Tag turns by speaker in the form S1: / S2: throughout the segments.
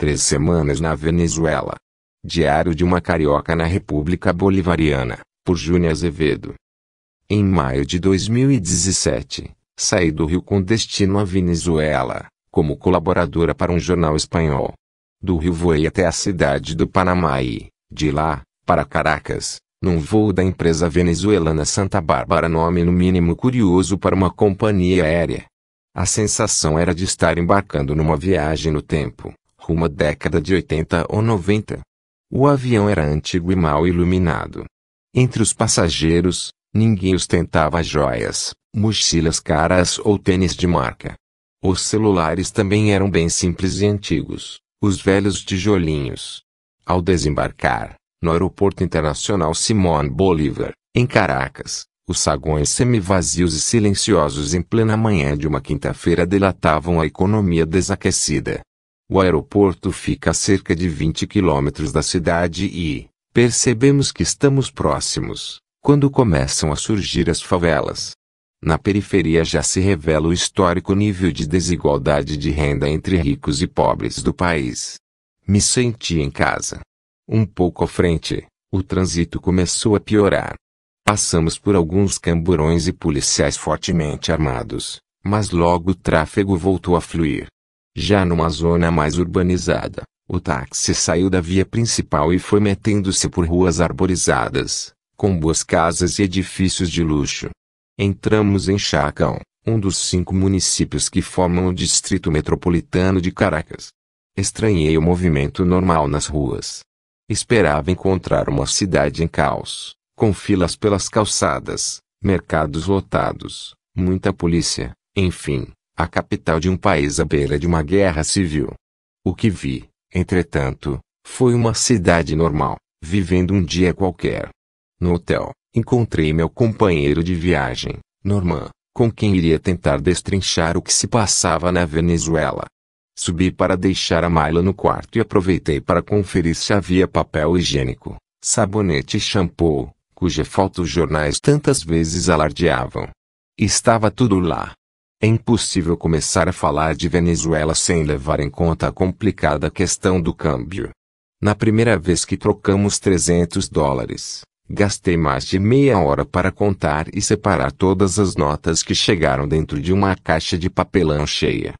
S1: Três semanas na Venezuela. Diário de uma carioca na República Bolivariana, por Júnior Azevedo. Em maio de 2017, saí do Rio com destino à Venezuela, como colaboradora para um jornal espanhol. Do Rio voei até a cidade do Panamá e, de lá, para Caracas, num voo da empresa venezuelana Santa Bárbara, nome no mínimo curioso para uma companhia aérea. A sensação era de estar embarcando numa viagem no tempo, rumo à década de 80 ou 90. O avião era antigo e mal iluminado. Entre os passageiros, ninguém ostentava joias, mochilas caras ou tênis de marca. Os celulares também eram bem simples e antigos, os velhos tijolinhos. Ao desembarcar, no Aeroporto Internacional Simón Bolívar, em Caracas, os saguões semivazios e silenciosos em plena manhã de uma quinta-feira delatavam a economia desaquecida. O aeroporto fica a cerca de 20 quilômetros da cidade e percebemos que estamos próximos quando começam a surgir as favelas. Na periferia já se revela o histórico nível de desigualdade de renda entre ricos e pobres do país. Me senti em casa. Um pouco à frente, o trânsito começou a piorar. Passamos por alguns camburões e policiais fortemente armados, mas logo o tráfego voltou a fluir. Já numa zona mais urbanizada, o táxi saiu da via principal e foi metendo-se por ruas arborizadas, com boas casas e edifícios de luxo. Entramos em Chacão, um dos cinco municípios que formam o Distrito Metropolitano de Caracas. Estranhei o movimento normal nas ruas. Esperava encontrar uma cidade em caos, com filas pelas calçadas, mercados lotados, muita polícia, enfim, a capital de um país à beira de uma guerra civil. O que vi, entretanto, foi uma cidade normal, vivendo um dia qualquer. No hotel, encontrei meu companheiro de viagem, Norman, com quem iria tentar destrinchar o que se passava na Venezuela. Subi para deixar a mala no quarto e aproveitei para conferir se havia papel higiênico, sabonete e shampoo, cuja foto os jornais tantas vezes alardeavam. Estava tudo lá, é impossível começar a falar de Venezuela sem levar em conta a complicada questão do câmbio. Na primeira vez que trocamos 300 dólares, gastei mais de meia hora para contar e separar todas as notas que chegaram dentro de uma caixa de papelão cheia.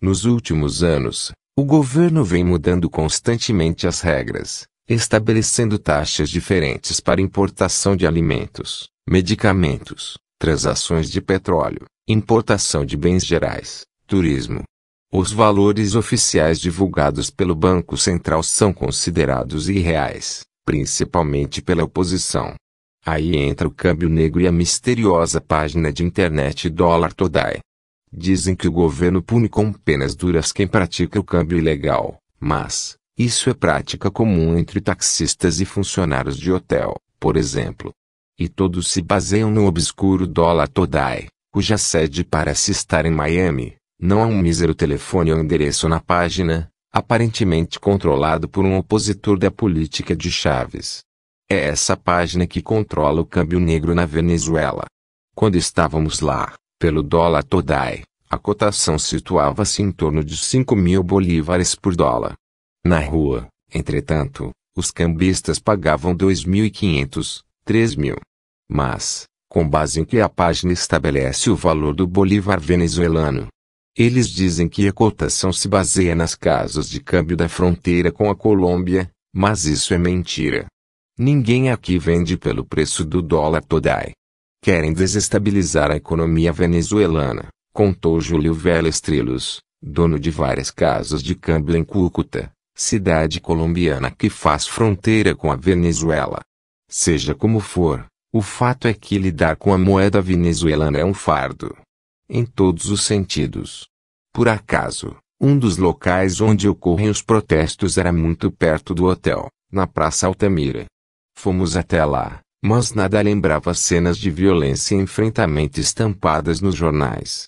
S1: Nos últimos anos, o governo vem mudando constantemente as regras, estabelecendo taxas diferentes para importação de alimentos, medicamentos, transações de petróleo, importação de bens gerais, turismo. Os valores oficiais divulgados pelo Banco Central são considerados irreais, principalmente pela oposição. Aí entra o câmbio negro e a misteriosa página de internet dólar Todai. Dizem que o governo pune com penas duras quem pratica o câmbio ilegal, mas isso é prática comum entre taxistas e funcionários de hotel, por exemplo. E todos se baseiam no obscuro dólar Todai cuja sede parece estar em Miami, não há um mísero telefone ou endereço na página, aparentemente controlado por um opositor da política de Chaves. É essa página que controla o câmbio negro na Venezuela. Quando estávamos lá, pelo dólar Todai, a cotação situava-se em torno de 5 mil bolívares por dólar. Na rua, entretanto, os cambistas pagavam 2.500, 3.000. Mas, com base em que a página estabelece o valor do bolívar venezuelano. Eles dizem que a cotação se baseia nas casas de câmbio da fronteira com a Colômbia, mas isso é mentira. Ninguém aqui vende pelo preço do dólar todai. Querem desestabilizar a economia venezuelana, contou Júlio Vela Strilos, dono de várias casas de câmbio em Cúcuta, cidade colombiana que faz fronteira com a Venezuela. Seja como for, o fato é que lidar com a moeda venezuelana é um fardo. Em todos os sentidos. Por acaso, um dos locais onde ocorrem os protestos era muito perto do hotel, na Praça Altamira. Fomos até lá, mas nada lembrava cenas de violência e enfrentamento estampadas nos jornais.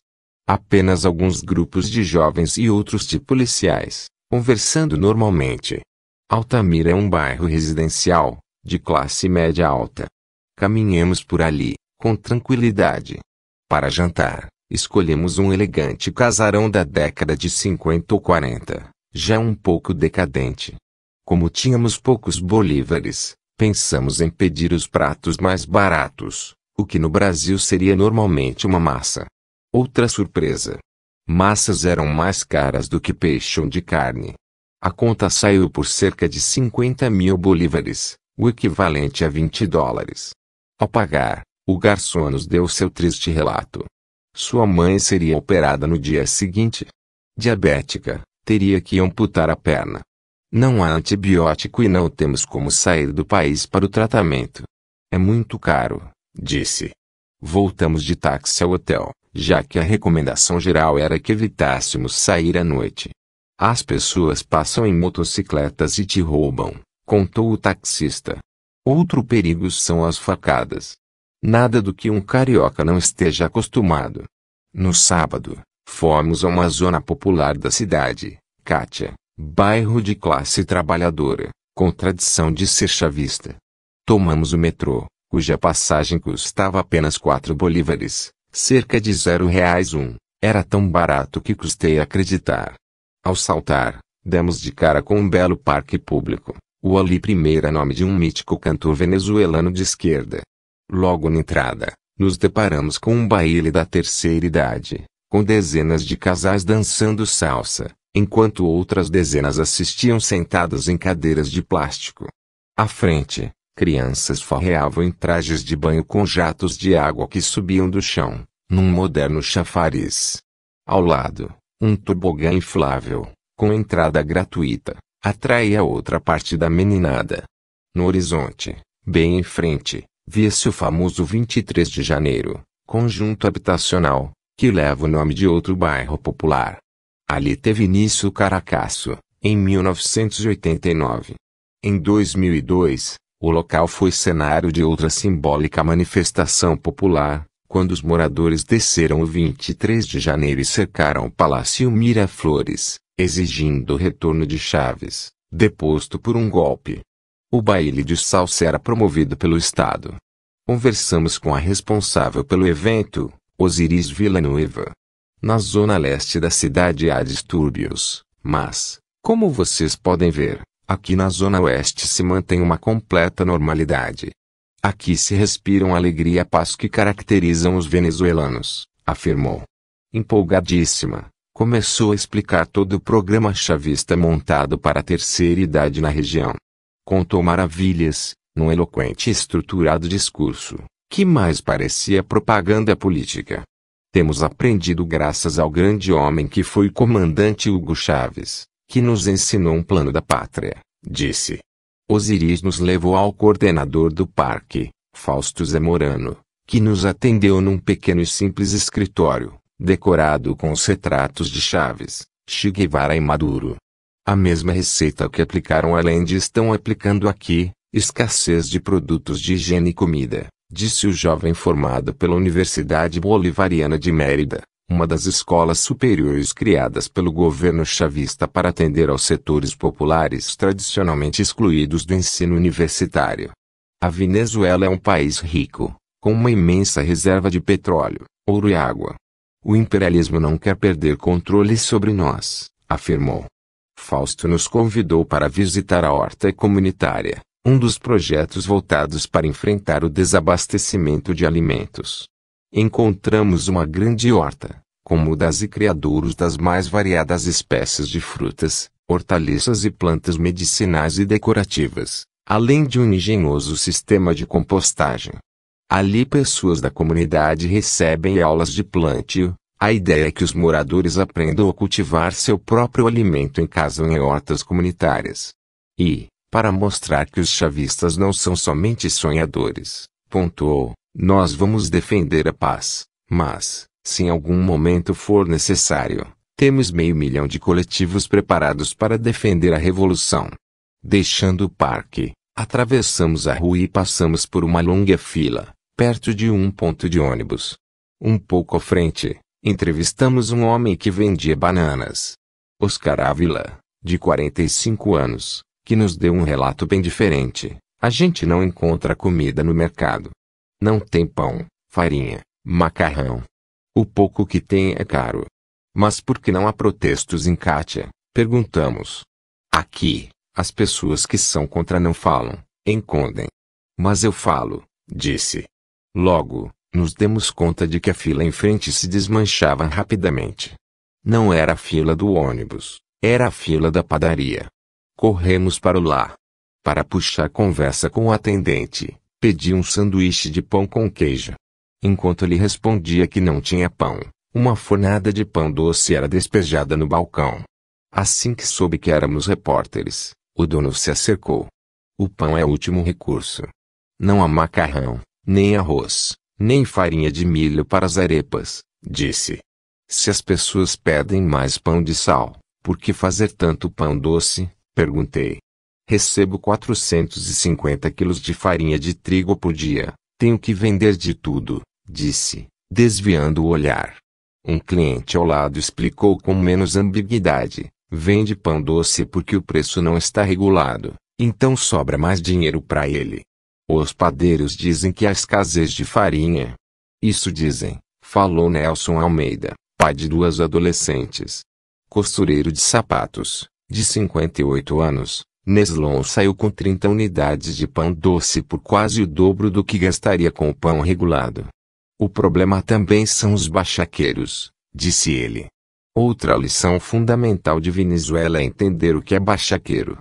S1: Apenas alguns grupos de jovens e outros de policiais, conversando normalmente. Altamira é um bairro residencial, de classe média alta, Caminhemos por ali, com tranquilidade. Para jantar, escolhemos um elegante casarão da década de 50 ou 40, já um pouco decadente. Como tínhamos poucos bolívares, pensamos em pedir os pratos mais baratos, o que no Brasil seria normalmente uma massa. Outra surpresa. Massas eram mais caras do que peixe de carne. A conta saiu por cerca de 50 mil bolívares, o equivalente a 20 dólares. Ao pagar, o garçom nos deu seu triste relato. Sua mãe seria operada no dia seguinte. Diabética, teria que amputar a perna. Não há antibiótico e não temos como sair do país para o tratamento. É muito caro, disse. Voltamos de táxi ao hotel, já que a recomendação geral era que evitássemos sair à noite. As pessoas passam em motocicletas e te roubam, contou o taxista. Outro perigo são as facadas. Nada do que um carioca não esteja acostumado. No sábado, fomos a uma zona popular da cidade, Kátia, bairro de classe trabalhadora, com tradição de ser chavista. Tomamos o metrô, cuja passagem custava apenas 4 bolívares, cerca de zero reais um. Era tão barato que custei acreditar. Ao saltar, demos de cara com um belo parque público, o Ali Primeira é nome de um mítico cantor venezuelano de esquerda. Logo na entrada, nos deparamos com um baile da terceira idade, com dezenas de casais dançando salsa, enquanto outras dezenas assistiam sentadas em cadeiras de plástico. À frente, crianças farreavam em trajes de banho com jatos de água que subiam do chão, num moderno chafariz. Ao lado, um tobogã inflável, com entrada gratuita. Atraía outra parte da meninada. No horizonte, bem em frente, via-se o famoso 23 de janeiro, conjunto habitacional, que leva o nome de outro bairro popular. Ali teve início o Caracasso, em 1989. Em 2002, o local foi cenário de outra simbólica manifestação popular, quando os moradores desceram o 23 de janeiro e cercaram o Palácio Miraflores, exigindo o retorno de Chaves, deposto por um golpe. O baile de salsa era promovido pelo Estado. Conversamos com a responsável pelo evento, Osiris Villanueva. Na zona leste da cidade há distúrbios, mas, como vocês podem ver, aqui na zona oeste se mantém uma completa normalidade. Aqui se respiram a alegria e a paz que caracterizam os venezuelanos, afirmou. Empolgadíssima, começou a explicar todo o programa chavista montado para a terceira idade na região. Contou maravilhas, num eloquente e estruturado discurso, que mais parecia propaganda política. Temos aprendido graças ao grande homem que foi o comandante Hugo Chaves, que nos ensinou um plano da pátria, disse. Osiris nos levou ao coordenador do parque, Fausto Zamorano, que nos atendeu num pequeno e simples escritório, decorado com os retratos de Chaves, Che Guevara e Maduro. A mesma receita que aplicaram além de estão aplicando aqui, escassez de produtos de higiene e comida, disse o jovem formado pela Universidade Bolivariana de Mérida, uma das escolas superiores criadas pelo governo chavista para atender aos setores populares tradicionalmente excluídos do ensino universitário. A Venezuela é um país rico, com uma imensa reserva de petróleo, ouro e água, o imperialismo não quer perder controle sobre nós, afirmou. Fausto nos convidou para visitar a horta comunitária, um dos projetos voltados para enfrentar o desabastecimento de alimentos. Encontramos uma grande horta, com mudas e criadouros das mais variadas espécies de frutas, hortaliças e plantas medicinais e decorativas, além de um engenhoso sistema de compostagem. Ali pessoas da comunidade recebem aulas de plantio. A ideia é que os moradores aprendam a cultivar seu próprio alimento em casa ou em hortas comunitárias. E, para mostrar que os chavistas não são somente sonhadores, pontuou, nós vamos defender a paz, mas, se em algum momento for necessário, temos meio milhão de coletivos preparados para defender a revolução. Deixando o parque, atravessamos a rua e passamos por uma longa fila perto de um ponto de ônibus. Um pouco à frente, entrevistamos um homem que vendia bananas. Oscar Ávila, de 45 anos, que nos deu um relato bem diferente. A gente não encontra comida no mercado. Não tem pão, farinha, macarrão. O pouco que tem é caro. Mas por que não há protestos em Cátia? Perguntamos. Aqui, as pessoas que são contra não falam, encondem. Mas eu falo, disse. Logo, nos demos conta de que a fila em frente se desmanchava rapidamente. Não era a fila do ônibus, era a fila da padaria. Corremos para o lá. Para puxar conversa com o atendente, pedi um sanduíche de pão com queijo. Enquanto ele respondia que não tinha pão, uma fornada de pão doce era despejada no balcão. Assim que soube que éramos repórteres, o dono se acercou. O pão é o último recurso. Não há macarrão, nem arroz, nem farinha de milho para as arepas, disse. Se as pessoas pedem mais pão de sal, por que fazer tanto pão doce? perguntei. Recebo 450 quilos de farinha de trigo por dia, tenho que vender de tudo, disse, desviando o olhar. Um cliente ao lado explicou com menos ambiguidade: vende pão doce porque o preço não está regulado, então sobra mais dinheiro para ele. Os padeiros dizem que há escassez de farinha. Isso dizem, falou Nelson Almeida, pai de duas adolescentes. Costureiro de sapatos, de 58 anos, Neslon saiu com 30 unidades de pão doce por quase o dobro do que gastaria com o pão regulado. O problema também são os bachaqueiros, disse ele. Outra lição fundamental de Venezuela é entender o que é bachaqueiro.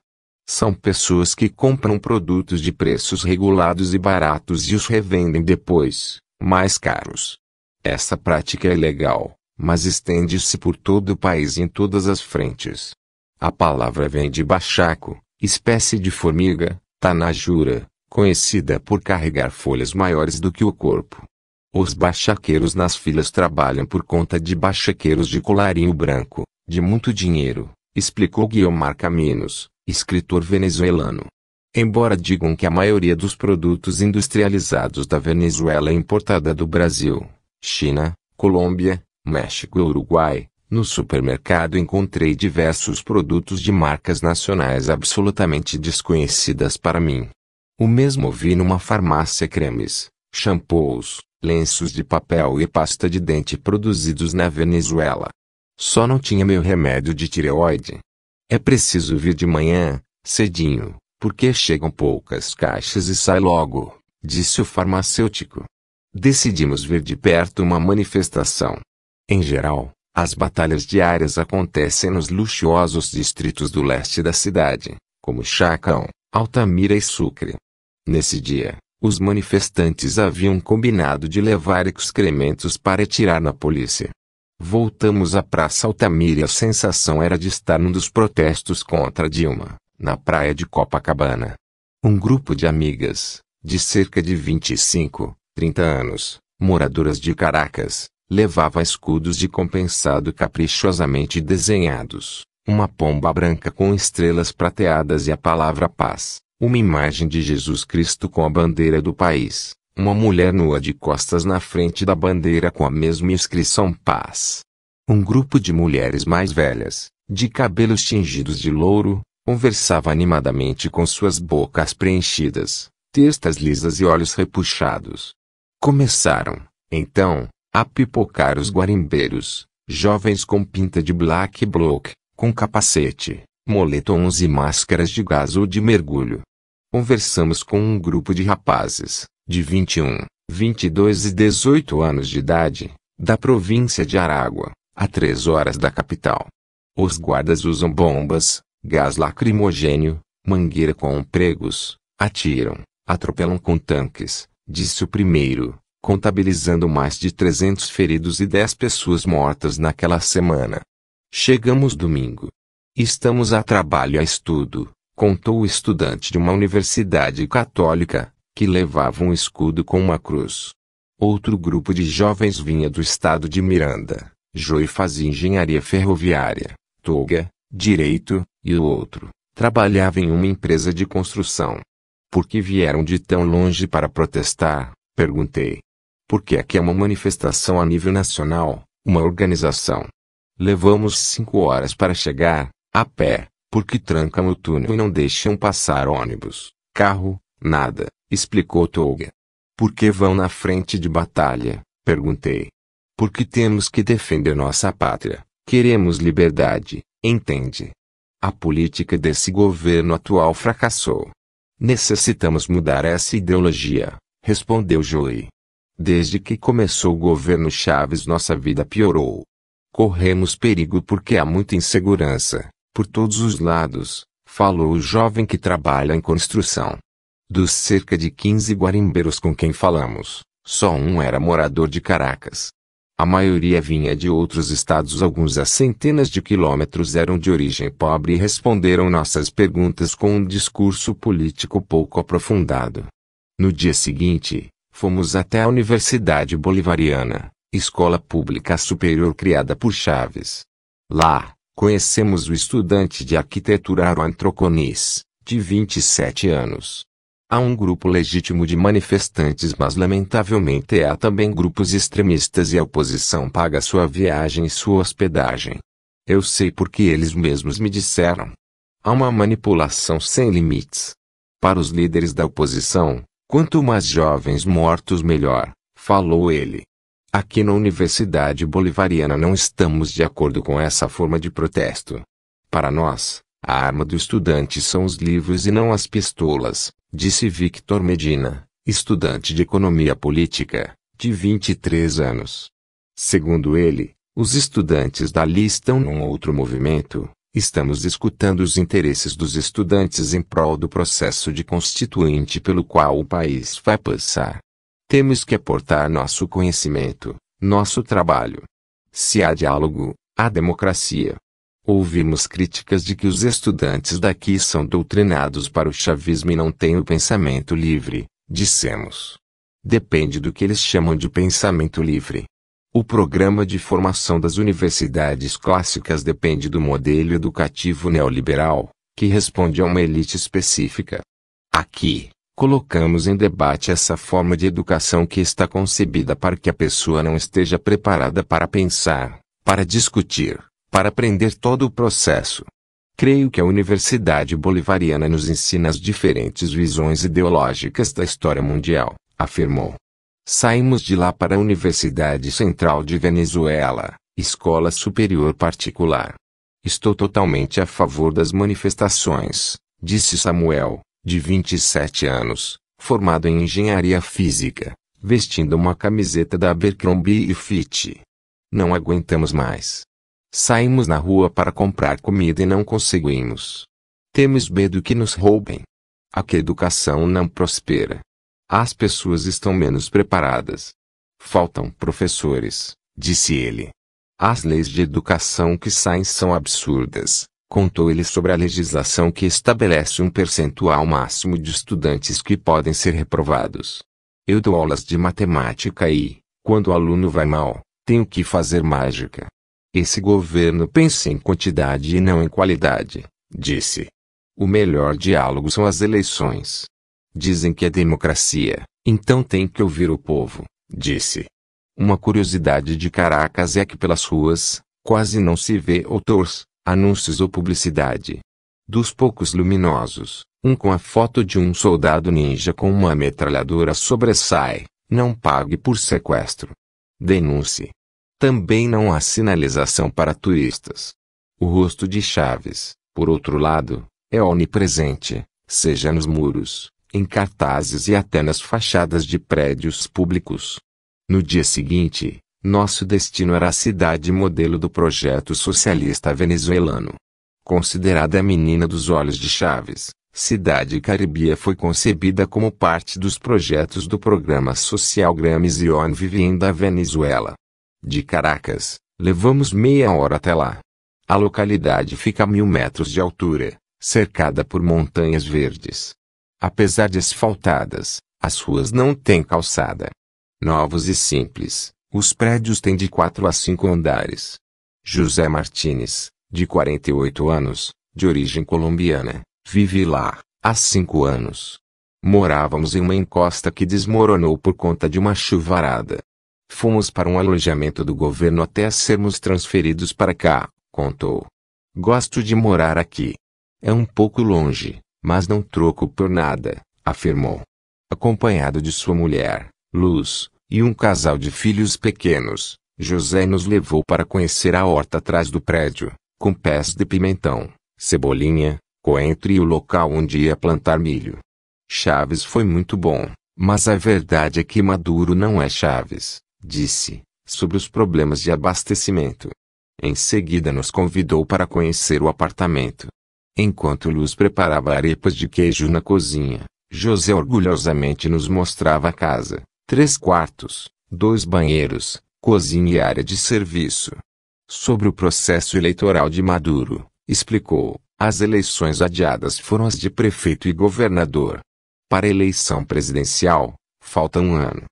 S1: São pessoas que compram produtos de preços regulados e baratos e os revendem depois, mais caros. Essa prática é legal, mas estende-se por todo o país em todas as frentes. A palavra vem de bachaco, espécie de formiga, tanajura, conhecida por carregar folhas maiores do que o corpo. Os bachaqueiros nas filas trabalham por conta de bachaqueiros de colarinho branco, de muito dinheiro, explicou Guiomar Caminos, escritor venezuelano. Embora digam que a maioria dos produtos industrializados da Venezuela é importada do Brasil, China, Colômbia, México e Uruguai, no supermercado encontrei diversos produtos de marcas nacionais absolutamente desconhecidas para mim. O mesmo vi numa farmácia cremes, shampoos, lenços de papel e pasta de dente produzidos na Venezuela. Só não tinha meu remédio de tireoide, é preciso vir de manhã, cedinho, porque chegam poucas caixas e sai logo, disse o farmacêutico. Decidimos ver de perto uma manifestação. Em geral, as batalhas diárias acontecem nos luxuosos distritos do leste da cidade, como Chacão, Altamira e Sucre. Nesse dia, os manifestantes haviam combinado de levar excrementos para atirar na polícia. Voltamos à Praça Altamira e a sensação era de estar num dos protestos contra Dilma, na praia de Copacabana. Um grupo de amigas, de cerca de 25, 30 anos, moradoras de Caracas, levava escudos de compensado caprichosamente desenhados, uma pomba branca com estrelas prateadas e a palavra paz, uma imagem de Jesus Cristo com a bandeira do país, uma mulher nua de costas na frente da bandeira com a mesma inscrição Paz. Um grupo de mulheres mais velhas, de cabelos tingidos de louro, conversava animadamente com suas bocas preenchidas, testas lisas e olhos repuxados. Começaram, então, a pipocar os guarimbeiros, jovens com pinta de black bloc, com capacete, moletons e máscaras de gás ou de mergulho. Conversamos com um grupo de rapazes, de 21, 22 e 18 anos de idade, da província de Aragua, a três horas da capital. Os guardas usam bombas, gás lacrimogênio, mangueira com pregos, atiram, atropelam com tanques, disse o primeiro, contabilizando mais de 300 feridos e 10 pessoas mortas naquela semana. Chegamos domingo. Estamos a trabalho a estudo, contou o estudante de uma universidade católica, que levava um escudo com uma cruz. Outro grupo de jovens vinha do estado de Miranda. Joe fazia engenharia ferroviária, toga, direito, e o outro, trabalhava em uma empresa de construção. Por que vieram de tão longe para protestar? Perguntei. Porque aqui é uma manifestação a nível nacional, uma organização. Levamos cinco horas para chegar, a pé, porque trancam o túnel e não deixam passar ônibus, carro, nada explicou Tolga. Por que vão na frente de batalha? perguntei. Porque temos que defender nossa pátria. Queremos liberdade, entende? A política desse governo atual fracassou. Necessitamos mudar essa ideologia, respondeu Joey. Desde que começou o governo Chaves, nossa vida piorou. Corremos perigo porque há muita insegurança, por todos os lados, falou o jovem que trabalha em construção. Dos cerca de 15 guarimbeiros com quem falamos, só um era morador de Caracas. A maioria vinha de outros estados, alguns a centenas de quilômetros eram de origem pobre e responderam nossas perguntas com um discurso político pouco aprofundado. No dia seguinte, fomos até a Universidade Bolivariana, escola pública superior criada por Chaves. Lá, conhecemos o estudante de arquitetura Aruan Troconis, de 27 anos, Há um grupo legítimo de manifestantes, mas lamentavelmente há também grupos extremistas e a oposição paga sua viagem e sua hospedagem. Eu sei porque eles mesmos me disseram. Há uma manipulação sem limites. Para os líderes da oposição, quanto mais jovens mortos melhor, falou ele. Aqui na Universidade Bolivariana não estamos de acordo com essa forma de protesto. Para nós, a arma do estudante são os livros e não as pistolas, disse Victor Medina, estudante de economia política, de 23 anos. Segundo ele, os estudantes dali estão num outro movimento. Estamos escutando os interesses dos estudantes em prol do processo de constituinte pelo qual o país vai passar. Temos que aportar nosso conhecimento, nosso trabalho. Se há diálogo, há democracia. Ouvimos críticas de que os estudantes daqui são doutrinados para o chavismo e não têm o pensamento livre, dissemos. Depende do que eles chamam de pensamento livre. O programa de formação das universidades clássicas depende do modelo educativo neoliberal, que responde a uma elite específica. Aqui, colocamos em debate essa forma de educação que está concebida para que a pessoa não esteja preparada para pensar, para discutir, para aprender todo o processo. Creio que a Universidade Bolivariana nos ensina as diferentes visões ideológicas da história mundial, afirmou. Saímos de lá para a Universidade Central de Venezuela, escola superior particular. Estou totalmente a favor das manifestações, disse Samuel, de 27 anos, formado em engenharia física, vestindo uma camiseta da Abercrombie e Fitch. Não aguentamos mais. Saímos na rua para comprar comida e não conseguimos. Temos medo que nos roubem. A a educação não prospera. As pessoas estão menos preparadas. Faltam professores, disse ele. As leis de educação que saem são absurdas, contou ele sobre a legislação que estabelece um percentual máximo de estudantes que podem ser reprovados. Eu dou aulas de matemática e, quando o aluno vai mal, tenho que fazer mágica. Esse governo pensa em quantidade e não em qualidade, disse. O melhor diálogo são as eleições. Dizem que é democracia, então tem que ouvir o povo, disse. Uma curiosidade de Caracas é que pelas ruas, quase não se vê outdoors, anúncios ou publicidade. Dos poucos luminosos, um com a foto de um soldado ninja com uma metralhadora sobressai, não pague por sequestro. Denuncie. Também não há sinalização para turistas. O rosto de Chaves, por outro lado, é onipresente, seja nos muros, em cartazes e até nas fachadas de prédios públicos. No dia seguinte, nosso destino era a cidade modelo do projeto socialista venezuelano. Considerada a menina dos olhos de Chaves, Cidade Caribia foi concebida como parte dos projetos do programa social On Vivienda Venezuela. De Caracas, levamos meia hora até lá. A localidade fica a mil metros de altura, cercada por montanhas verdes. Apesar de asfaltadas, as ruas não têm calçada. Novos e simples, os prédios têm de quatro a cinco andares. José Martínez, de 48 anos, de origem colombiana, vive lá há cinco anos. Morávamos em uma encosta que desmoronou por conta de uma chuvarada. Fomos para um alojamento do governo até sermos transferidos para cá, contou. Gosto de morar aqui. É um pouco longe, mas não troco por nada, afirmou. Acompanhado de sua mulher, Luz, e um casal de filhos pequenos, José nos levou para conhecer a horta atrás do prédio, com pés de pimentão, cebolinha, coentro e o local onde ia plantar milho. Chaves foi muito bom, mas a verdade é que Maduro não é Chaves disse, sobre os problemas de abastecimento. Em seguida nos convidou para conhecer o apartamento. Enquanto Luz preparava arepas de queijo na cozinha, José orgulhosamente nos mostrava a casa, três quartos, dois banheiros, cozinha e área de serviço. Sobre o processo eleitoral de Maduro, explicou, as eleições adiadas foram as de prefeito e governador. Para a eleição presidencial, falta um ano.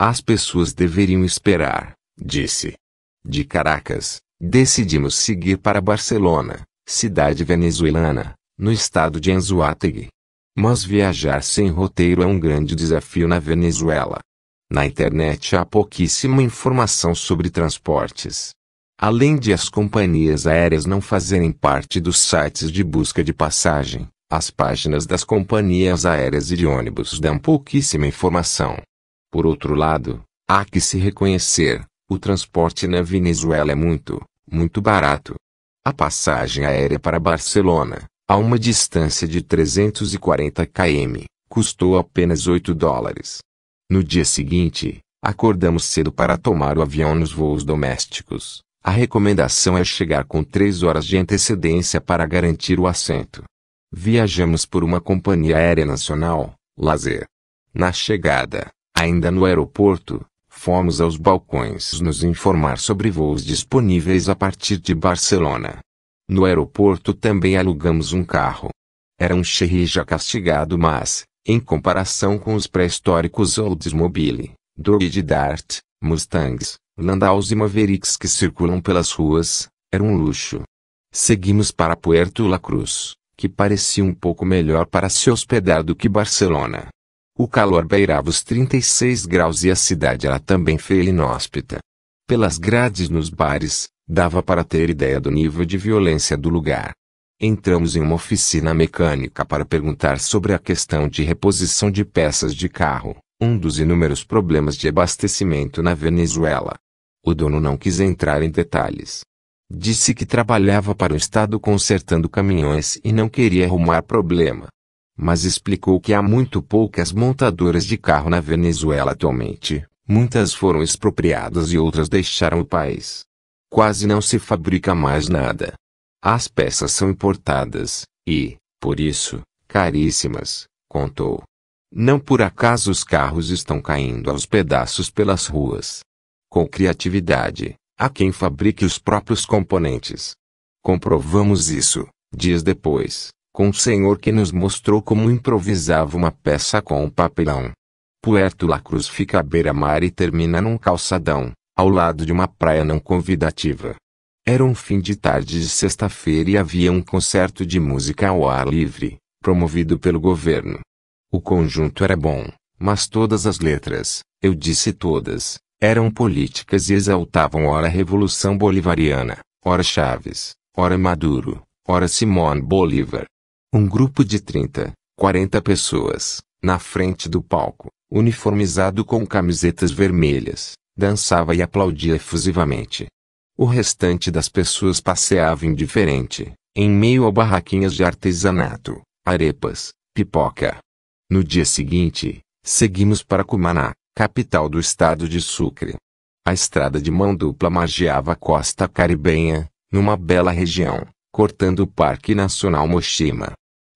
S1: As pessoas deveriam esperar, disse. De Caracas, decidimos seguir para Barcelona, cidade venezuelana, no estado de Anzoátegui. Mas viajar sem roteiro é um grande desafio na Venezuela. Na internet há pouquíssima informação sobre transportes. Além de as companhias aéreas não fazerem parte dos sites de busca de passagem, as páginas das companhias aéreas e de ônibus dão pouquíssima informação. Por outro lado, há que se reconhecer, o transporte na Venezuela é muito, muito barato. A passagem aérea para Barcelona, a uma distância de 340 km, custou apenas 8 dólares. No dia seguinte, acordamos cedo para tomar o avião nos voos domésticos. A recomendação é chegar com 3 horas de antecedência para garantir o assento. Viajamos por uma companhia aérea nacional, Lazer. Na chegada, Ainda no aeroporto, fomos aos balcões nos informar sobre voos disponíveis a partir de Barcelona. No aeroporto também alugamos um carro. Era um Chery já castigado, mas, em comparação com os pré-históricos Oldsmobile, Dodge Dart, Mustangs, Landaus e Mavericks que circulam pelas ruas, era um luxo. Seguimos para Puerto La Cruz, que parecia um pouco melhor para se hospedar do que Barcelona. O calor beirava os 36 graus e a cidade era também feia e inóspita. Pelas grades nos bares, dava para ter ideia do nível de violência do lugar. Entramos em uma oficina mecânica para perguntar sobre a questão de reposição de peças de carro, um dos inúmeros problemas de abastecimento na Venezuela. O dono não quis entrar em detalhes. Disse que trabalhava para o Estado consertando caminhões e não queria arrumar problema mas explicou que há muito poucas montadoras de carro na Venezuela atualmente. Muitas foram expropriadas e outras deixaram o país. Quase não se fabrica mais nada. As peças são importadas, e, por isso, caríssimas, contou. Não por acaso os carros estão caindo aos pedaços pelas ruas. Com criatividade, há quem fabrique os próprios componentes. Comprovamos isso, dias depois com o senhor que nos mostrou como improvisava uma peça com papelão. Puerto La Cruz fica à beira-mar e termina num calçadão, ao lado de uma praia não convidativa. Era um fim de tarde de sexta-feira e havia um concerto de música ao ar livre, promovido pelo governo. O conjunto era bom, mas todas as letras, eu disse todas, eram políticas e exaltavam ora a Revolução Bolivariana, ora Chaves, ora Maduro, ora Simón Bolívar, um grupo de 30, 40 pessoas, na frente do palco, uniformizado com camisetas vermelhas, dançava e aplaudia efusivamente. O restante das pessoas passeava indiferente, em meio a barraquinhas de artesanato, arepas, pipoca. No dia seguinte, seguimos para Cumaná, capital do estado de Sucre. A estrada de mão dupla margeava a costa caribenha, numa bela região, cortando o Parque Nacional Moshima.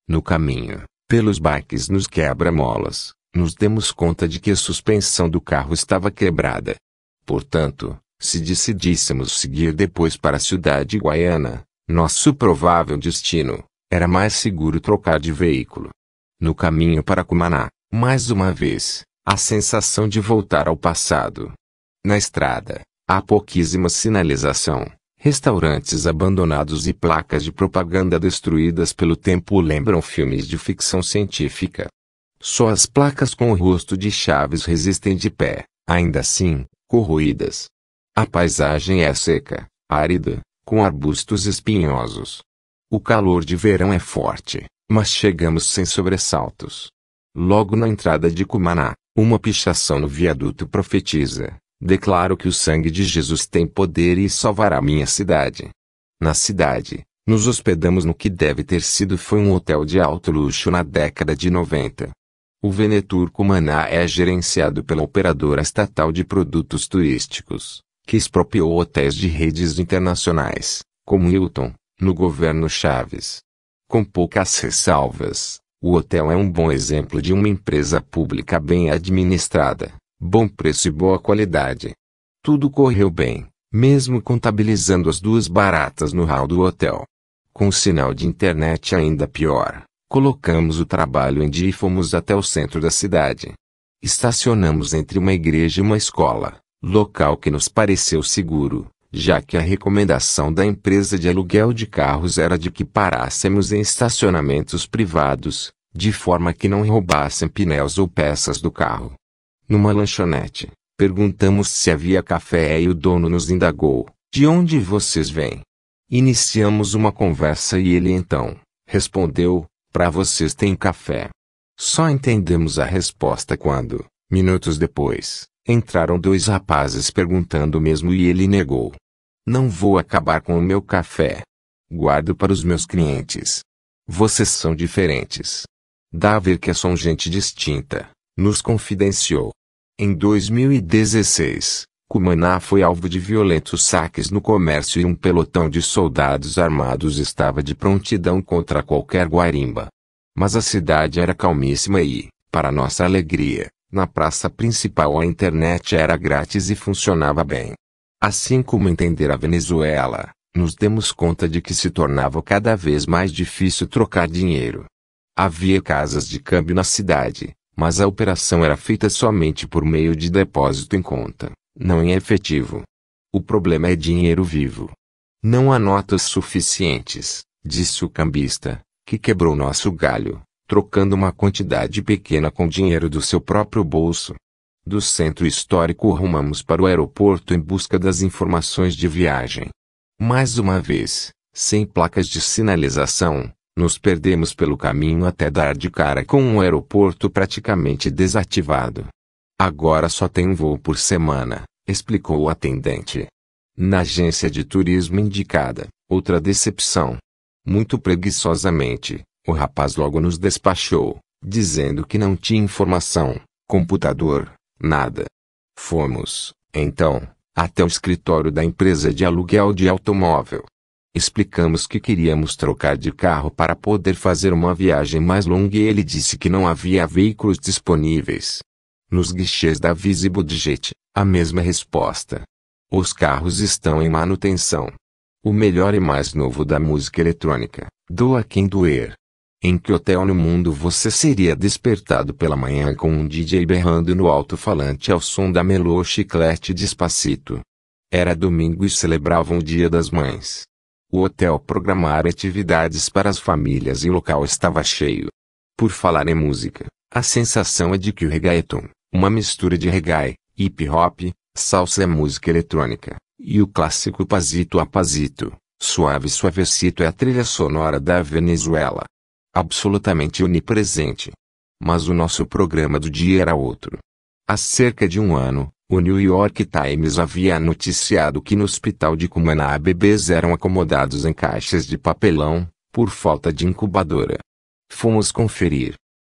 S1: No caminho, pelos baques nos quebra-molas, nos demos conta de que a suspensão do carro estava quebrada. Portanto, se decidíssemos seguir depois para a cidade guaiana, nosso provável destino, era mais seguro trocar de veículo. No caminho para Cumaná, mais uma vez, a sensação de voltar ao passado. Na estrada, há pouquíssima sinalização, Restaurantes abandonados e placas de propaganda destruídas pelo tempo lembram filmes de ficção científica. Só as placas com o rosto de Chaves resistem de pé, ainda assim, corroídas. A paisagem é seca, árida, com arbustos espinhosos. O calor de verão é forte, mas chegamos sem sobressaltos. Logo na entrada de Cumaná, uma pichação no viaduto profetiza Declaro que o sangue de Jesus tem poder e salvará minha cidade. Na cidade, nos hospedamos no que deve ter sido foi um hotel de alto luxo na década de 90. O Veneturco Maná é gerenciado pela operadora estatal de produtos turísticos, que expropriou hotéis de redes internacionais, como Hilton, no governo Chaves. Com poucas ressalvas, o hotel é um bom exemplo de uma empresa pública bem administrada, Bom preço e boa qualidade. Tudo correu bem, mesmo contabilizando as duas baratas no hall do hotel. Com sinal de internet ainda pior, colocamos o trabalho em dia e fomos até o centro da cidade. Estacionamos entre uma igreja e uma escola, local que nos pareceu seguro, já que a recomendação da empresa de aluguel de carros era de que parássemos em estacionamentos privados, de forma que não roubassem pneus ou peças do carro. Numa lanchonete, perguntamos se havia café e o dono nos indagou: De onde vocês vêm? Iniciamos uma conversa e ele então respondeu: Para vocês tem café. Só entendemos a resposta quando, minutos depois, entraram dois rapazes perguntando o mesmo e ele negou. Não vou acabar com o meu café. Guardo para os meus clientes. Vocês são diferentes. Dá a ver que são gente distinta nos confidenciou. Em 2016, Cumaná foi alvo de violentos saques no comércio e um pelotão de soldados armados estava de prontidão contra qualquer guarimba. Mas a cidade era calmíssima e, para nossa alegria, na praça principal a internet era grátis e funcionava bem. Assim como entender a Venezuela, nos demos conta de que se tornava cada vez mais difícil trocar dinheiro. Havia casas de câmbio na cidade, mas a operação era feita somente por meio de depósito em conta, não em efetivo. O problema é dinheiro vivo. Não há notas suficientes, disse o cambista, que quebrou nosso galho, trocando uma quantidade pequena com dinheiro do seu próprio bolso. Do centro histórico rumamos para o aeroporto em busca das informações de viagem. Mais uma vez, sem placas de sinalização, nos perdemos pelo caminho até dar de cara com um aeroporto praticamente desativado. Agora só tem um voo por semana, explicou o atendente. Na agência de turismo indicada, outra decepção. Muito preguiçosamente, o rapaz logo nos despachou, dizendo que não tinha informação, computador, nada. Fomos, então, até o escritório da empresa de aluguel de automóvel. Explicamos que queríamos trocar de carro para poder fazer uma viagem mais longa e ele disse que não havia veículos disponíveis. Nos guichês da Visibudget, a mesma resposta. Os carros estão em manutenção. O melhor e mais novo da música eletrônica, doa quem doer. Em que hotel no mundo você seria despertado pela manhã com um DJ berrando no alto-falante ao som da melô chiclete despacito? Era domingo e celebravam o Dia das Mães. O hotel programara atividades para as famílias e o local estava cheio. Por falar em música, a sensação é de que o reggaeton, uma mistura de reggae, hip hop, salsa e música eletrônica, e o clássico pasito a pasito, suave suavecito é a trilha sonora da Venezuela. Absolutamente onipresente. Mas o nosso programa do dia era outro. Há cerca de um ano, o New York Times havia noticiado que no hospital de Cumaná bebês eram acomodados em caixas de papelão, por falta de incubadora. Fomos conferir.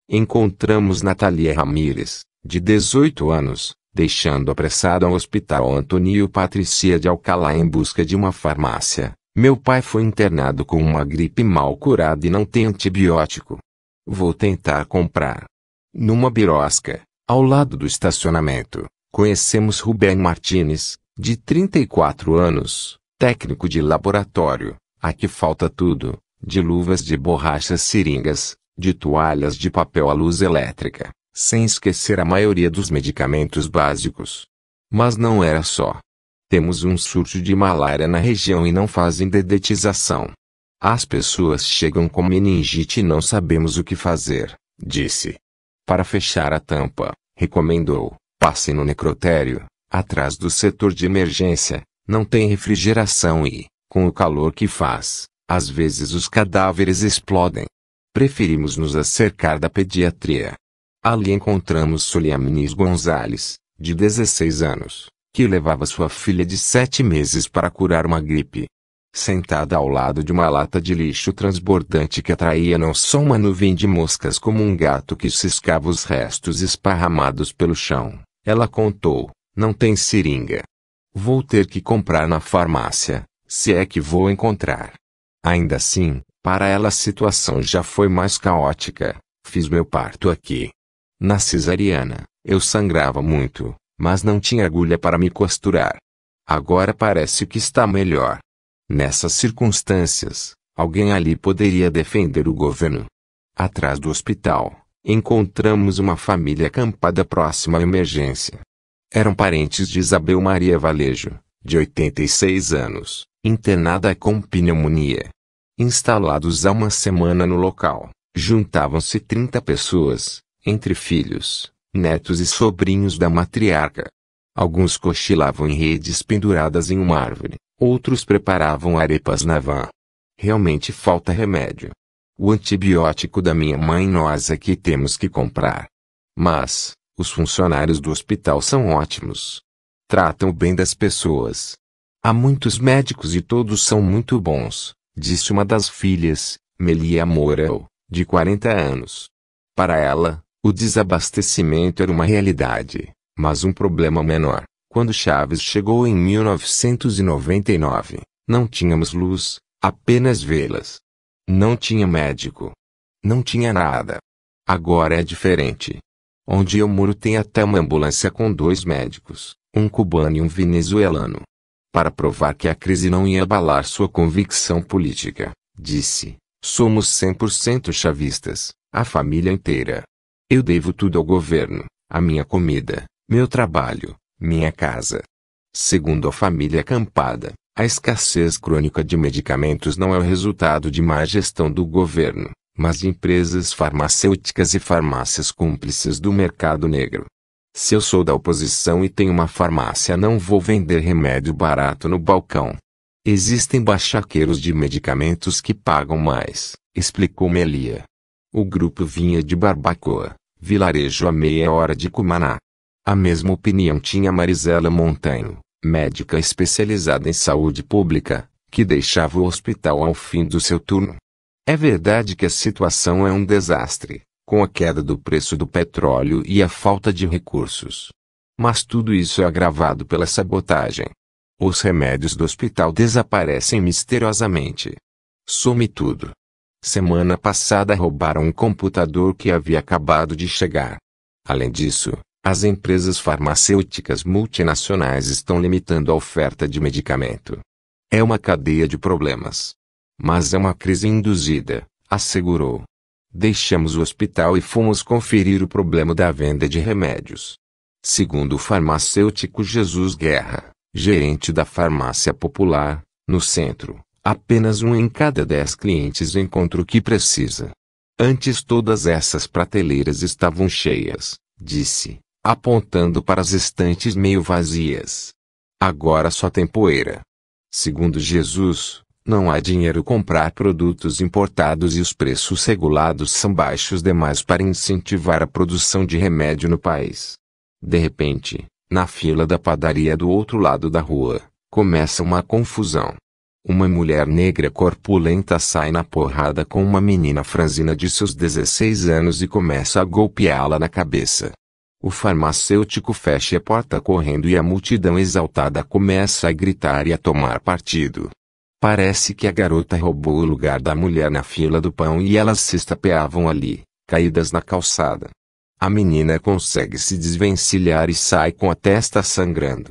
S1: Encontramos Natalia Ramírez, de 18 anos, deixando apressado ao hospital Antônio Patricia de Alcalá em busca de uma farmácia. Meu pai foi internado com uma gripe mal curada e não tem antibiótico. Vou tentar comprar. Numa birosca, ao lado do estacionamento, Conhecemos Rubén Martinez, de 34 anos, técnico de laboratório, a que falta tudo, de luvas de borracha, seringas, de toalhas de papel à luz elétrica, sem esquecer a maioria dos medicamentos básicos. Mas não era só. Temos um surto de malária na região e não fazem dedetização. As pessoas chegam com meningite e não sabemos o que fazer, disse. Para fechar a tampa, recomendou, passem no necrotério, atrás do setor de emergência, não tem refrigeração e, com o calor que faz, às vezes os cadáveres explodem. Preferimos nos acercar da pediatria. Ali encontramos Soliamnis Gonzalez, de 16 anos, que levava sua filha de 7 meses para curar uma gripe. Sentada ao lado de uma lata de lixo transbordante que atraía não só uma nuvem de moscas como um gato que ciscava os restos esparramados pelo chão, ela contou: Não tem seringa. Vou ter que comprar na farmácia, se é que vou encontrar. Ainda assim, para ela a situação já foi mais caótica. Fiz meu parto aqui. Na cesariana, eu sangrava muito, mas não tinha agulha para me costurar. Agora parece que está melhor. Nessas circunstâncias, alguém ali poderia defender o governo. Atrás do hospital, encontramos uma família acampada próxima à emergência. Eram parentes de Isabel Maria Valejo, de 86 anos, internada com pneumonia. Instalados há uma semana no local, juntavam-se 30 pessoas, entre filhos, netos e sobrinhos da matriarca. Alguns cochilavam em redes penduradas em uma árvore, outros preparavam arepas na van. Realmente falta remédio, o antibiótico da minha mãe nós é que temos que comprar. Mas, os funcionários do hospital são ótimos. Tratam bem das pessoas. Há muitos médicos e todos são muito bons, disse uma das filhas, Melia Morel, de 40 anos. Para ela, o desabastecimento era uma realidade, mas um problema menor. Quando Chaves chegou em 1999, não tínhamos luz, apenas velas. Não tinha médico. Não tinha nada. Agora é diferente. Onde eu moro tem até uma ambulância com dois médicos, um cubano e um venezuelano. Para provar que a crise não ia abalar sua convicção política, disse: Somos 100% chavistas, a família inteira. Eu devo tudo ao governo, a minha comida, meu trabalho, minha casa. Segundo a família acampada, a escassez crônica de medicamentos não é o resultado de má gestão do governo, mas de empresas farmacêuticas e farmácias cúmplices do mercado negro. Se eu sou da oposição e tenho uma farmácia, não vou vender remédio barato no balcão. Existem bachaqueiros de medicamentos que pagam mais, explicou Melia. O grupo vinha de Barbacoa, vilarejo a meia hora de Cumaná. A mesma opinião tinha Marisela Montanho, médica especializada em saúde pública, que deixava o hospital ao fim do seu turno. É verdade que a situação é um desastre, com a queda do preço do petróleo e a falta de recursos. Mas tudo isso é agravado pela sabotagem. Os remédios do hospital desaparecem misteriosamente. Some tudo. Semana passada roubaram um computador que havia acabado de chegar. Além disso, as empresas farmacêuticas multinacionais estão limitando a oferta de medicamento. É uma cadeia de problemas. Mas é uma crise induzida, assegurou. Deixamos o hospital e fomos conferir o problema da venda de remédios. Segundo o farmacêutico Jesus Guerra, gerente da farmácia popular, no centro, apenas um em cada dez clientes encontra o que precisa. Antes todas essas prateleiras estavam cheias, disse apontando para as estantes meio vazias. Agora só tem poeira. Segundo Jesus, não há dinheiro comprar produtos importados e os preços regulados são baixos demais para incentivar a produção de remédio no país. De repente, na fila da padaria do outro lado da rua, começa uma confusão. Uma mulher negra corpulenta sai na porrada com uma menina franzina de seus 16 anos e começa a golpeá-la na cabeça. O farmacêutico fecha a porta correndo e a multidão exaltada começa a gritar e a tomar partido. Parece que a garota roubou o lugar da mulher na fila do pão e elas se estapeavam ali, caídas na calçada. A menina consegue se desvencilhar e sai com a testa sangrando.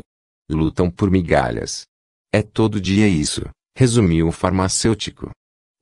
S1: Lutam por migalhas. É todo dia isso, resumiu o farmacêutico.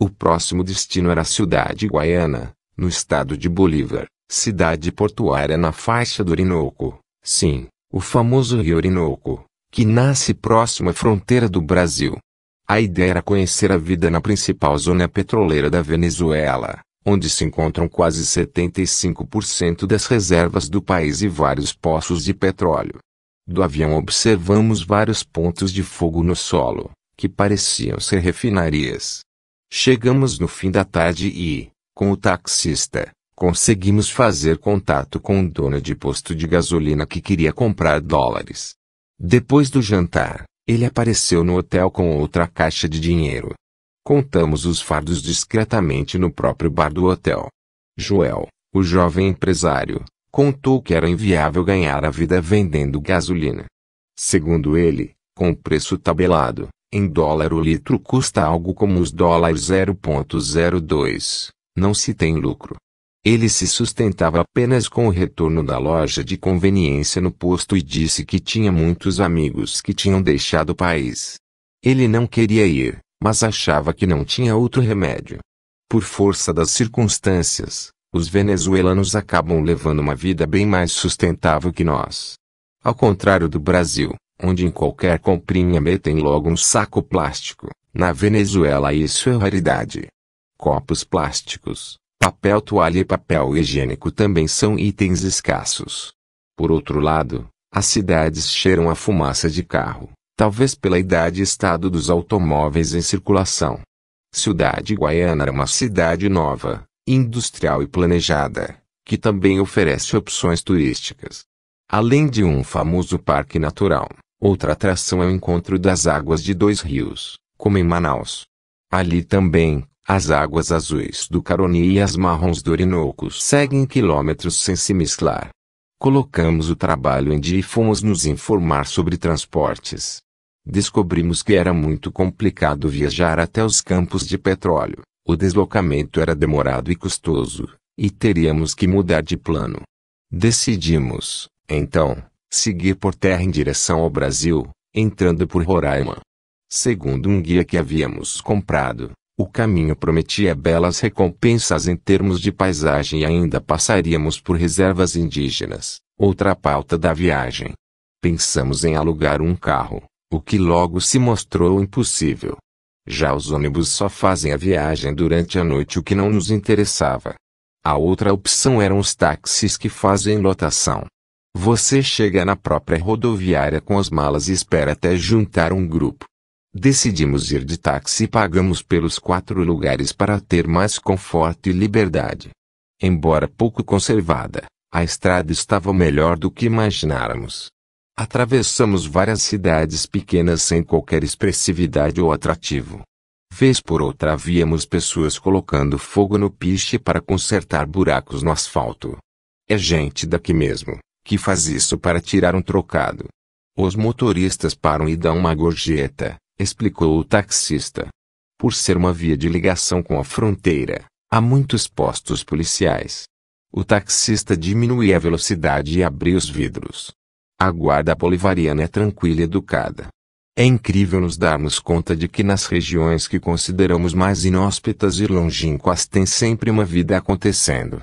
S1: O próximo destino era a cidade Guaiana, no estado de Bolívar cidade portuária na faixa do Orinoco, sim, o famoso Rio Orinoco, que nasce próximo à fronteira do Brasil. A ideia era conhecer a vida na principal zona petroleira da Venezuela, onde se encontram quase 75% das reservas do país e vários poços de petróleo. Do avião observamos vários pontos de fogo no solo, que pareciam ser refinarias. Chegamos no fim da tarde e, com o taxista, conseguimos fazer contato com um dono de posto de gasolina que queria comprar dólares. Depois do jantar, ele apareceu no hotel com outra caixa de dinheiro. Contamos os fardos discretamente no próprio bar do hotel. Joel, o jovem empresário, contou que era inviável ganhar a vida vendendo gasolina. Segundo ele, com o preço tabelado, em dólar o litro custa algo como os dólares 0.02, não se tem lucro. Ele se sustentava apenas com o retorno da loja de conveniência no posto e disse que tinha muitos amigos que tinham deixado o país. Ele não queria ir, mas achava que não tinha outro remédio. Por força das circunstâncias, os venezuelanos acabam levando uma vida bem mais sustentável que nós. Ao contrário do Brasil, onde em qualquer comprinha metem logo um saco plástico, na Venezuela isso é raridade. Copos plásticos, Papel toalha e papel higiênico também são itens escassos. Por outro lado, as cidades cheiram a fumaça de carro, talvez pela idade e estado dos automóveis em circulação. Cidade Guaiana é uma cidade nova, industrial e planejada, que também oferece opções turísticas. Além de um famoso parque natural, outra atração é o encontro das águas de dois rios, como em Manaus. Ali também as águas azuis do Caroni e as marrons do Orinoco seguem quilômetros sem se mesclar. Colocamos o trabalho em dia e fomos nos informar sobre transportes. Descobrimos que era muito complicado viajar até os campos de petróleo, o deslocamento era demorado e custoso, e teríamos que mudar de plano. Decidimos, então, seguir por terra em direção ao Brasil, entrando por Roraima. Segundo um guia que havíamos comprado, o caminho prometia é belas recompensas em termos de paisagem e ainda passaríamos por reservas indígenas, outra pauta da viagem. Pensamos em alugar um carro, o que logo se mostrou impossível. Já os ônibus só fazem a viagem durante a noite, o que não nos interessava. A outra opção eram os táxis que fazem lotação. Você chega na própria rodoviária com as malas e espera até juntar um grupo. Decidimos ir de táxi e pagamos pelos quatro lugares para ter mais conforto e liberdade. Embora pouco conservada, a estrada estava melhor do que imagináramos. Atravessamos várias cidades pequenas sem qualquer expressividade ou atrativo. Vez por outra víamos pessoas colocando fogo no piche para consertar buracos no asfalto. É gente daqui mesmo, que faz isso para tirar um trocado. Os motoristas param e dão uma gorjeta, explicou o taxista. Por ser uma via de ligação com a fronteira, há muitos postos policiais. O taxista diminuía a velocidade e abria os vidros. A guarda bolivariana é tranquila e educada. É incrível nos darmos conta de que nas regiões que consideramos mais inóspitas e longínquas tem sempre uma vida acontecendo.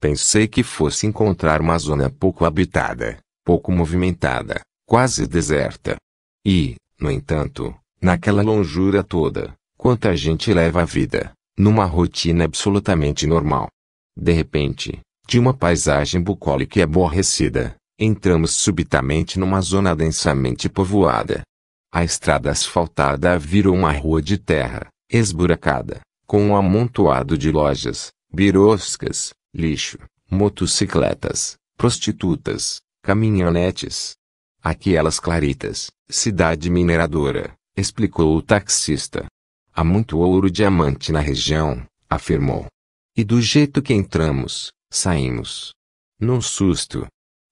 S1: Pensei que fosse encontrar uma zona pouco habitada, pouco movimentada, quase deserta. E, no entanto, Naquela longura toda, quanta gente leva a vida, numa rotina absolutamente normal. De repente, de uma paisagem bucólica e aborrecida, entramos subitamente numa zona densamente povoada. A estrada asfaltada virou uma rua de terra, esburacada, com um amontoado de lojas, biroscas, lixo, motocicletas, prostitutas, caminhonetes. Aquelas claritas, cidade mineradora, explicou o taxista. Há muito ouro diamante na região, afirmou. E do jeito que entramos, saímos. Num susto.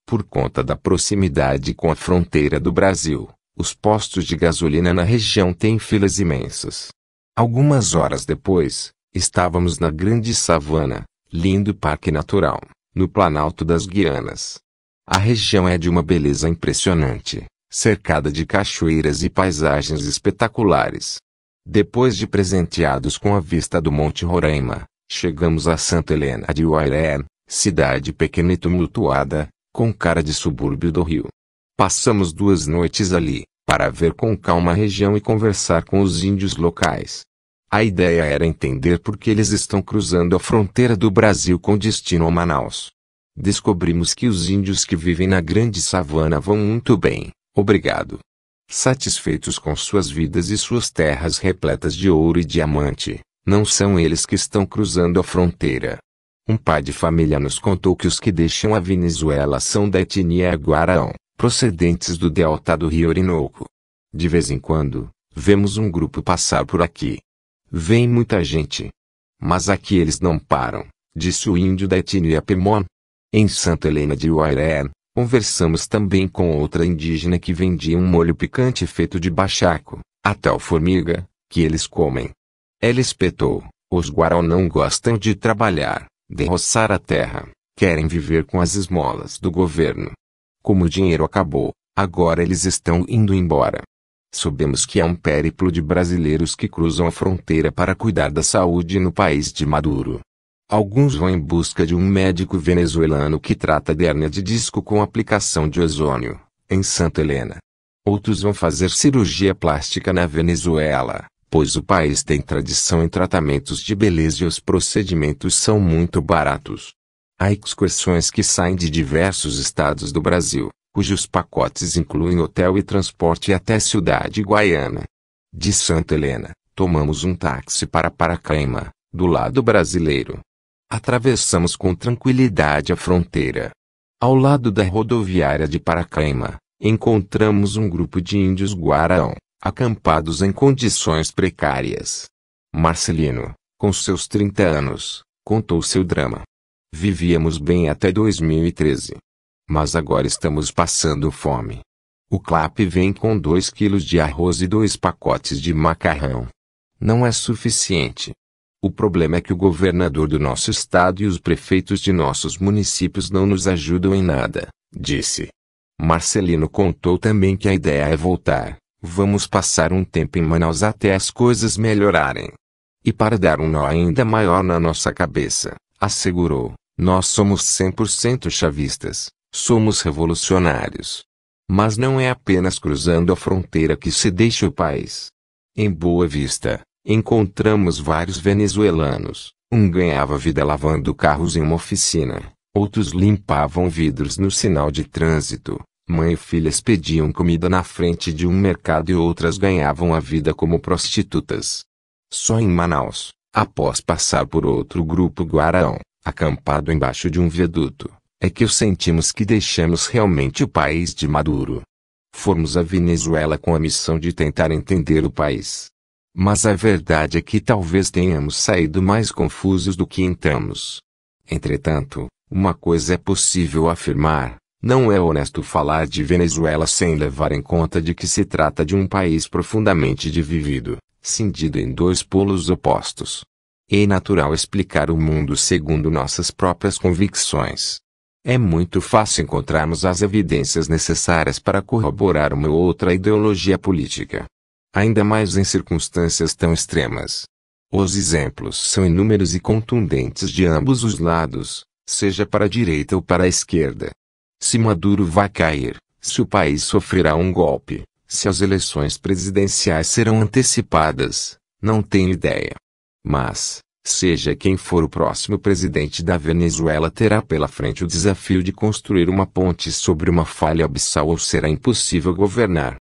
S1: Por conta da proximidade com a fronteira do Brasil, os postos de gasolina na região têm filas imensas. Algumas horas depois, estávamos na Grande Savana, lindo parque natural, no Planalto das Guianas. A região é de uma beleza impressionante cercada de cachoeiras e paisagens espetaculares. Depois de presenteados com a vista do Monte Roraima, chegamos a Santa Helena de Uairén, cidade pequena e tumultuada, com cara de subúrbio do Rio. Passamos duas noites ali, para ver com calma a região e conversar com os índios locais. A ideia era entender por que eles estão cruzando a fronteira do Brasil com destino a Manaus. Descobrimos que os índios que vivem na grande savana vão muito bem, Obrigado. Satisfeitos com suas vidas e suas terras repletas de ouro e diamante, não são eles que estão cruzando a fronteira. Um pai de família nos contou que os que deixam a Venezuela são da etnia Guaraão, procedentes do delta do rio Orinoco. De vez em quando, vemos um grupo passar por aqui. Vem muita gente. Mas aqui eles não param, disse o índio da etnia Pemon. Em Santa Helena de Uairén, Conversamos também com outra indígena que vendia um molho picante feito de bachaco, a tal formiga, que eles comem. Ela espetou: os Guarau não gostam de trabalhar, de roçar a terra, querem viver com as esmolas do governo. Como o dinheiro acabou, agora eles estão indo embora. Sabemos que há um périplo de brasileiros que cruzam a fronteira para cuidar da saúde no país de Maduro. Alguns vão em busca de um médico venezuelano que trata de hérnia de disco com aplicação de ozônio, em Santa Helena. Outros vão fazer cirurgia plástica na Venezuela, pois o país tem tradição em tratamentos de beleza e os procedimentos são muito baratos. Há excursões que saem de diversos estados do Brasil, cujos pacotes incluem hotel e transporte até Cidade Guaiana. De Santa Helena, tomamos um táxi para Paracaima, do lado brasileiro Atravessamos com tranquilidade a fronteira. Ao lado da rodoviária de Paracaima, encontramos um grupo de índios Guarão, acampados em condições precárias. Marcelino, com seus 30 anos, contou seu drama. Vivíamos bem até 2013. Mas agora estamos passando fome. O clap vem com 2 quilos de arroz e dois pacotes de macarrão. Não é suficiente. O problema é que o governador do nosso estado e os prefeitos de nossos municípios não nos ajudam em nada, disse. Marcelino contou também que a ideia é voltar. Vamos passar um tempo em Manaus até as coisas melhorarem. E para dar um nó ainda maior na nossa cabeça, assegurou: Nós somos 100% chavistas, somos revolucionários. Mas não é apenas cruzando a fronteira que se deixa o país. Em Boa Vista, Encontramos vários venezuelanos. Um ganhava vida lavando carros em uma oficina, outros limpavam vidros no sinal de trânsito. Mãe e filhas pediam comida na frente de um mercado e outras ganhavam a vida como prostitutas. Só em Manaus, após passar por outro grupo guaraão, acampado embaixo de um viaduto, é que sentimos que deixamos realmente o país de Maduro. Fomos à Venezuela com a missão de tentar entender o país. Mas a verdade é que talvez tenhamos saído mais confusos do que entramos. Entretanto, uma coisa é possível afirmar: não é honesto falar de Venezuela sem levar em conta de que se trata de um país profundamente dividido, cindido em dois polos opostos. É natural explicar o mundo segundo nossas próprias convicções. É muito fácil encontrarmos as evidências necessárias para corroborar uma ou outra ideologia política, ainda mais em circunstâncias tão extremas. Os exemplos são inúmeros e contundentes de ambos os lados, seja para a direita ou para a esquerda. Se Maduro vai cair, se o país sofrerá um golpe, se as eleições presidenciais serão antecipadas, não tenho ideia. Mas, seja quem for o próximo presidente da Venezuela, terá pela frente o desafio de construir uma ponte sobre uma falha abissal ou será impossível governar.